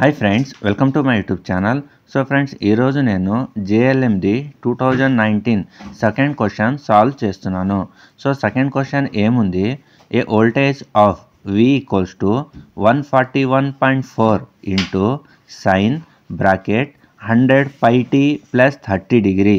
Hi friends welcome to my YouTube channel so friends ఈరోజు నేను J L M D two thousand nineteen second question solve చేస్తున్నాను so second question ఏముంది a voltage of V equals to one forty one point four into sine bracket hundred T plus thirty degree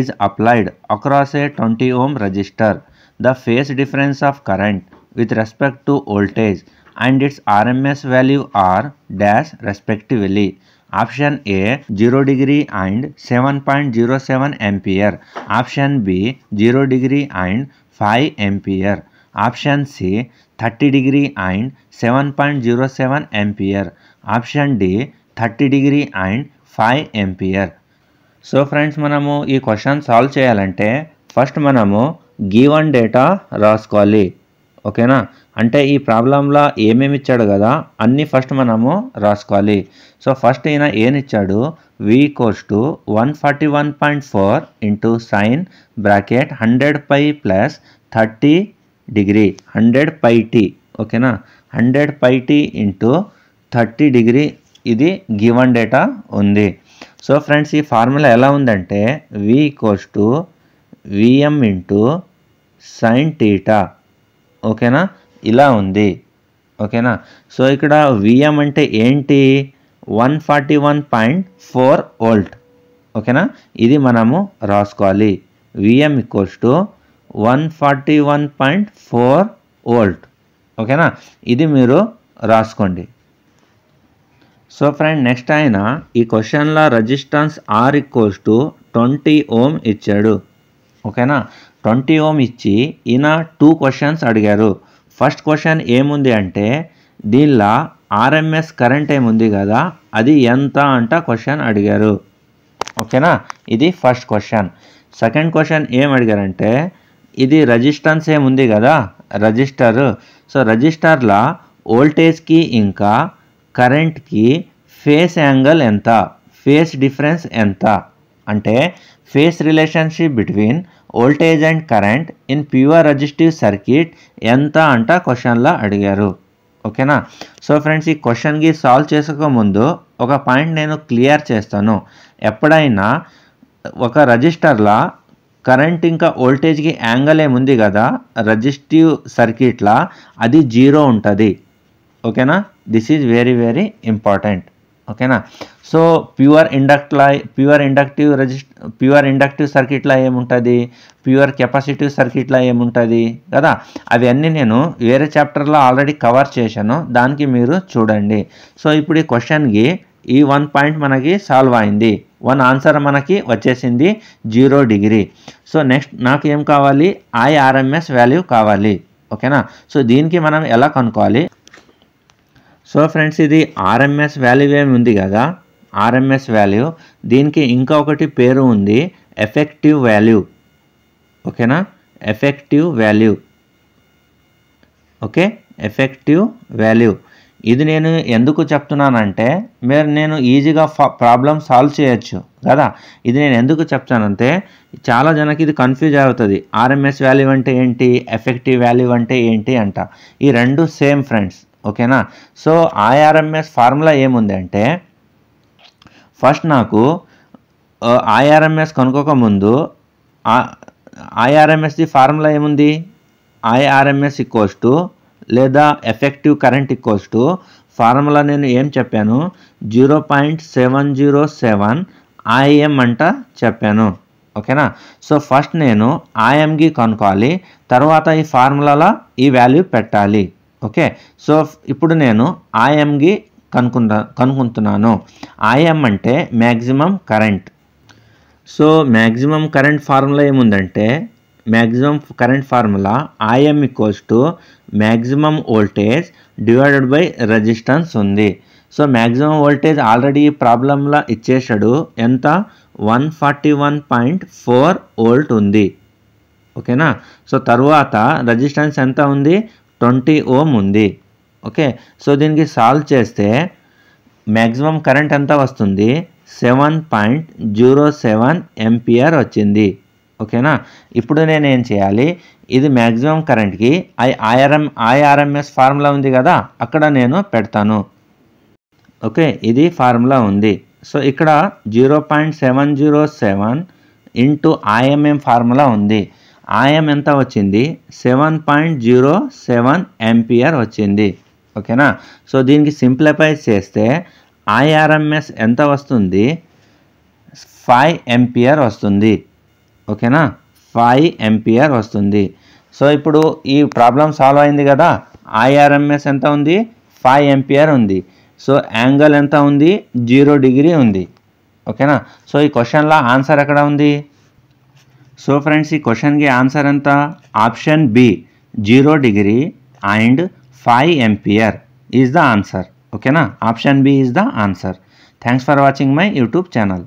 is applied across a twenty ohm resistor the phase difference of current with respect to voltage and its RMS value are dash respectively. Option A 0 degree and 7.07 ampere. Option B 0 degree and 5 ampere. Option C 30 degree and 7.07 ampere. Option D 30 degree and 5 ampere. So friends మనము ఈ క్వశ్చన్ సాల్వ్ చేయాలంటే first మనము given data రాసుకోవాలి ఓకేనా అంటే ఈ ప్రాబ్లంలో ఏమేమి ఇచ్చాడు కదా అన్నీ ఫస్ట్ మనము రాసుకోవాలి సో ఫస్ట్ ఈయన ఏనిచ్చాడు V equals to one forty one point four into sine bracket hundred pi plus thirty degree hundred pi T ఓకేనా hundred pi T into thirty degree ఇది గివన్ డేటా ఉంది సో ఫ్రెండ్స్ ఈ formula ఎలా ఉందంటే V equals to V M into sine theta ఓకేనా ఇలా ఉంది ఓకేనా సో ఇక్కడ విఎం అంటే ఏంటి one forty one point four volt ఓకేనా ఇది మనము రాసుకోవాలి V M equals to one forty one point four volt ఓకేనా ఇది మీరు రాసుకోండి సో ఫ్రెండ్ నెక్స్ట్ ఆయన ఈ క్వశ్చన్లో resistance R equals to twenty ohm ఇచ్చాడు ఓకేనా ట్వంటీ ఓమ్ ఇచ్చి ఈయన టూ క్వశ్చన్స్ అడిగారు ఫస్ట్ క్వశ్చన్ ఏముంది అంటే దీనిలో ఆర్ఎంఎస్ కరెంట్ ఏముంది కదా అది ఎంత అంట క్వశ్చన్ అడిగారు ఓకేనా ఇది ఫస్ట్ క్వశ్చన్ సెకండ్ క్వశ్చన్ ఏం అడిగారంటే ఇది రెజిస్టెన్స్ ఏముంది కదా రెజిస్టర్ సో రెజిస్టర్లో వోల్టేజ్కి ఇంకా కరెంట్కి ఫేస్ యాంగిల్ ఎంత ఫేస్ డిఫరెన్స్ ఎంత అంటే phase relationship between voltage and current in pure resistive circuit ఎంత అంట క్వశ్చన్లో అడిగారు ఓకేనా సో ఫ్రెండ్స్ ఈ క్వశ్చన్కి సాల్వ్ చేసుకోముందు ఒక పాయింట్ నేను క్లియర్ చేస్తాను ఎప్పుడైనా ఒక రజిస్టర్లా కరెంట్ ఇంకా వోల్టేజ్కి యాంగిల్ ఏముంది కదా రజిస్టివ్ సర్క్యూట్లా అది జీరో ఉంటుంది ఓకేనా this is very very important ఓకేనా సో ప్యూర్ ఇండక్ట్లా pure inductive resist pure inductive సర్క్యూట్లా ఏముంటుంది ప్యూర్ కెపాసిటివ్ సర్క్యూట్లా ఏముంటుంది కదా అవన్నీ నేను వేరే చాప్టర్లో ఆల్రెడీ కవర్ చేశాను దానికి మీరు చూడండి సో ఇప్పుడు ఈ క్వశ్చన్కి ఈ వన్ పాయింట్ మనకి సాల్వ్ అయింది వన్ ఆన్సర్ మనకి వచ్చేసింది జీరో డిగ్రీ సో నెక్స్ట్ నాకు ఏం కావాలి ఐఆర్ఎంఎస్ వాల్యూ కావాలి ఓకేనా సో దీనికి మనం ఎలా కనుక్కోవాలి సో ఫ్రెండ్స్ ఇది ఆర్ఎంఎస్ వాల్యూ ఏమి ఉంది కదా ఆర్ఎంఎస్ వాల్యూ దీనికి ఇంకా ఒకటి పేరు ఉంది ఎఫెక్టివ్ వాల్యూ ఓకేనా effective value okay effective value ఇది నేను ఎందుకు చెప్తున్నానంటే మీరు నేను ఈజీగా ప్రాబ్లం సాల్వ్ చేయొచ్చు కదా ఇది నేను ఎందుకు చెప్తానంటే చాలా జనకి ఇది కన్ఫ్యూజ్ అవుతుంది ఆర్ఎంఎస్ వాల్యూ అంటే ఏంటి ఎఫెక్టివ్ వాల్యూ అంటే ఏంటి అంట ఈ రెండు సేమ్ ఫ్రెండ్స్ ఓకేనా సో ఐఆర్ఎంఎస్ ఫార్ములా ఏముంది అంటే ఫస్ట్ నాకు ఐఆర్ఎంఎస్ కనుక్కోకముందు ఐఆర్ఎంఎస్ది ఫార్ములా ఏముంది ఐఆర్ఎంఎస్ ఈక్వల్స్ టు లేదా effective current equals to formula నేను ఏం చెప్పాను zero point seven zero seven IM అంట చెప్పాను ఓకేనా సో ఫస్ట్ నేను ఐఎంకి కనుక్కోవాలి తర్వాత ఈ ఫార్ములాలో ఈ వాల్యూ పెట్టాలి ఓకే సో ఇప్పుడు నేను ఆయంకి కనుక్కుంటా కనుక్కుంటున్నాను ఆయం అంటే maximum current so maximum current formula ఏముందంటే maximum current formula IM equals to maximum voltage divided by resistance ఉంది సో మ్యాక్సిమం వోల్టేజ్ ఆల్రెడీ ఈ ప్రాబ్లంలో ఇచ్చేసాడు ఎంత one forty one point four volt ఉంది ఓకేనా సో తరువాత రెజిస్టెన్స్ ఎంత ఉంది ట్వంటీ ఓమ్ ఉంది ఓకే సో దీనికి సాల్వ్ చేస్తే మ్యాక్సిమం కరెంట్ ఎంత వస్తుంది seven point zero seven ampere వచ్చింది ఓకేనా ఇప్పుడు నేను ఏం చేయాలి ఇది maximum కరెంట్కి I IRM IRMS formula ఉంది కదా అక్కడ నేను పెడతాను ఓకే ఇది ఫార్ములా ఉంది సో ఇక్కడ zero point seven zero seven into IMM formula ఉంది ఆయం ఎంత వచ్చింది seven point zero seven ampere వచ్చింది ఓకేనా సో దీనికి సింప్లిఫై చేస్తే ఐఆర్ఎంఎస్ ఎంత వస్తుంది ఫైవ్ ఎంపియర్ వస్తుంది ఓకేనా ఫైవ్ ఎంపియర్ వస్తుంది సో ఇప్పుడు ఈ ప్రాబ్లం సాల్వ్ అయింది కదా ఐఆర్ఎంఎస్ ఎంత ఉంది ఫైవ్ ఎంపియర్ ఉంది సో యాంగిల్ ఎంత ఉంది జీరో డిగ్రీ ఉంది ఓకేనా సో ఈ క్వశ్చన్లో ఆన్సర్ ఎక్కడ ఉంది ಸೊ ಫ್ರೆಂಡ್ಸ್ ಈ ಕ್ವಶನ್ಗೆ ಆನ್ಸರ್ ಅಂತ option B zero degree and five ampere is the answer ಓಕೆನಾ option B is the answer thanks for watching my YouTube channel